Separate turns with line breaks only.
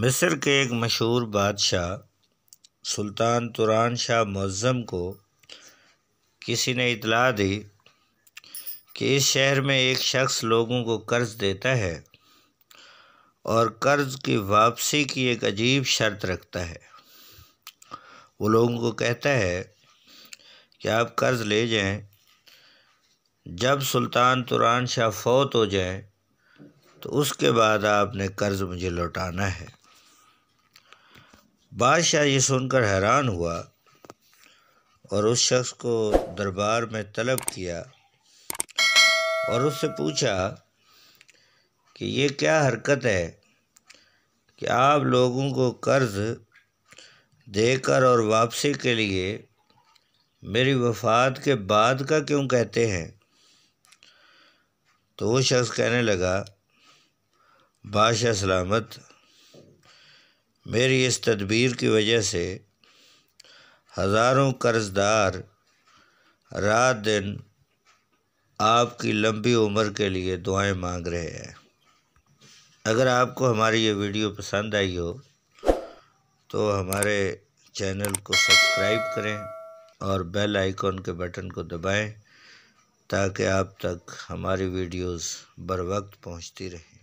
मिस्र के एक मशहूर बादशाह सुल्तान तुरान शाह मुज़म को किसी ने इतला दी कि इस शहर में एक शख्स लोगों को कर्ज़ देता है और कर्ज़ की वापसी की एक अजीब शर्त रखता है वो लोगों को कहता है कि आप कर्ज़ ले जाएं जब सुल्तान तुरान शाह फौत हो जाएं तो उसके बाद आपने कर्ज़ मुझे लौटाना है बादशाह ये सुनकर हैरान हुआ और उस शख्स को दरबार में तलब किया और उससे पूछा कि ये क्या हरकत है कि आप लोगों को कर्ज़ देकर और वापसी के लिए मेरी वफात के बाद का क्यों कहते हैं तो वो शख्स कहने लगा बादशाह सलामत मेरी इस तदबीर की वजह से हज़ारों कर्जदार रात दिन आपकी लंबी उम्र के लिए दुआएं मांग रहे हैं अगर आपको हमारी ये वीडियो पसंद आई हो तो हमारे चैनल को सब्सक्राइब करें और बेल आइकॉन के बटन को दबाएं ताकि आप तक हमारी वीडियोस बर वक्त पहुँचती रहें